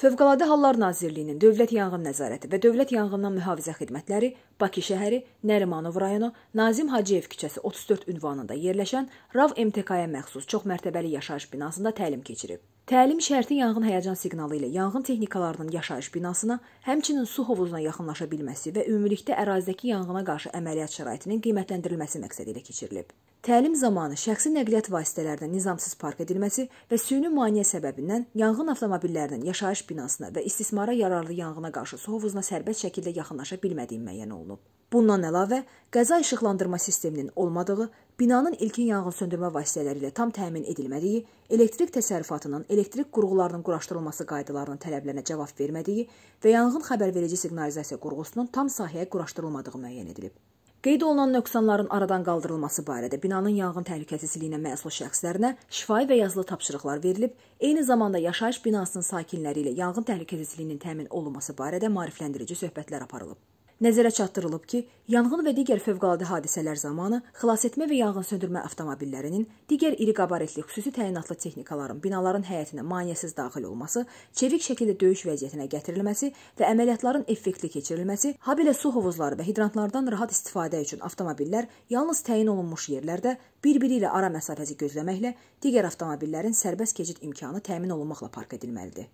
Fövqəladə Hallar Nazirliyinin Dövlət Yanğın Nəzarəti və Dövlət Yanğından Mühafizə Xidmətləri Bakı şəhəri, Nərimanov rayonu, Nazim Hacıyev küçəsi 34 ünvanında yerləşən RAV MTK-ya məxsus çoxmərtəbəli yaşayış binasında təlim keçirib. Təlim şərti yanğın həyəcan siqnalı ilə yanğın texnikalarının yaşayış binasına, həmçinin su hovuzuna yaxınlaşa bilməsi və ümumilikdə ərazidəki yanğına qarşı əməliyyat şəraitinin qiymətləndirilməsi məqsədi ilə keçirilib. Təlim zamanı şəxsi nəqliyyat vasitələrinin nizamsız park edilməsi və süni maneə səbəbindən yanğın avtomobillərinin yaşayış binasına və istismara yararlı yanğına qarşı su hovuzuna sərbəst şəkildə yaxınlaşa bilmədiyi müəyyən olunub. Bundan əlavə, qəza işıqlandırma sisteminin olmadığı, binanın ilkin yanğın söndürmə vasitələri ilə tam təmin edilmədiyi, elektrik təsərrüfatının, elektrik qurğularının quraşdırılması qaydalarının tələblərinə cavab vermədiyi və yanğın xəbərverici siqnalizasiya qurğusunun tam sahəyə quraşdırılmadığı müəyyən edilib. Qeyd olunan nöqsanların aradan qaldırılması barədə binanın yanğın təhlükəsizliyinə məsul şəxslərinə şifahi və yazılı tapşırıqlar verilib, eyni zamanda yaşayış binasının sakinləri ilə yanğın təhlükəsizliyinin təmin olunması barədə maarifləndirici söhbətlər aparılıb. Nəzərə çatdırılıb ki, yanğın və digər fövqəladə hadisələr zamanı xilasetmə və yanğınsöndürmə avtomobillərinin, digər iri qabaretli xüsusi təyinatlı texnikaların binaların həyətinə maneəsiz daxil olması, çevik şəkildə döyüş vəziyyətinə gətirilməsi və əməliyyatların effektli keçirilməsi, habelə su hovuzları və hidrantlardan rahat istifadə üçün avtomobillər yalnız təyin olunmuş yerlərdə bir-biri ilə ara məsafəsi gözləməklə digər avtomobillərin sərbəst keçid imkanı təmin olunmaqla park edilməlidir.